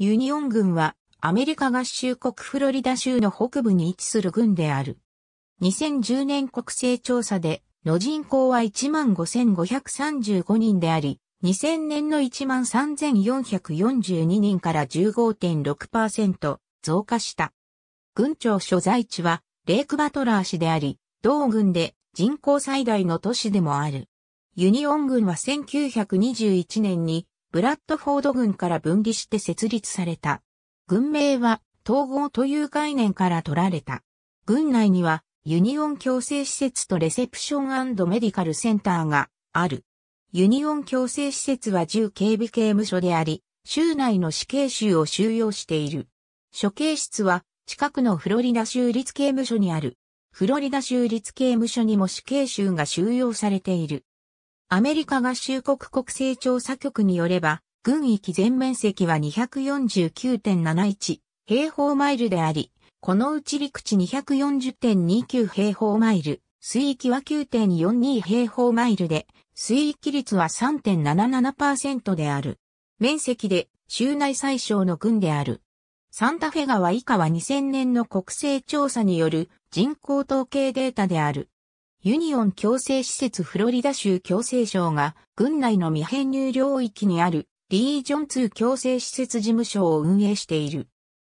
ユニオン軍はアメリカ合衆国フロリダ州の北部に位置する軍である。2010年国勢調査での人口は15,535人であり、2000年の13,442人から15.6%増加した。軍庁所在地はレイクバトラー市であり、同軍で人口最大の都市でもある。ユニオン軍は1921年にブラッドフォード軍から分離して設立された。軍名は統合という概念から取られた。軍内にはユニオン共生施設とレセプションメディカルセンターがある。ユニオン共生施設は重警備刑務所であり、州内の死刑囚を収容している。処刑室は近くのフロリダ州立刑務所にある。フロリダ州立刑務所にも死刑囚が収容されている。アメリカ合衆国国勢調査局によれば、軍域全面積は249.71平方マイルであり、このうち陸地240.29平方マイル、水域は9.42平方マイルで、水域率は3.77%である。面積で州内最小の軍である。サンタフェ川以下は2000年の国勢調査による人口統計データである。ユニオン強制施設フロリダ州強制省が、軍内の未編入領域にある、リージョン2強制施設事務所を運営している。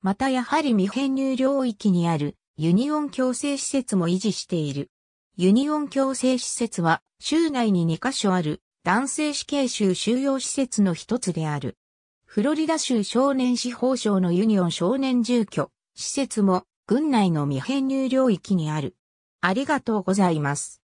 またやはり未編入領域にある、ユニオン強制施設も維持している。ユニオン強制施設は、州内に2カ所ある、男性死刑囚収容施設の一つである。フロリダ州少年司法省のユニオン少年住居、施設も、軍内の未編入領域にある。ありがとうございます。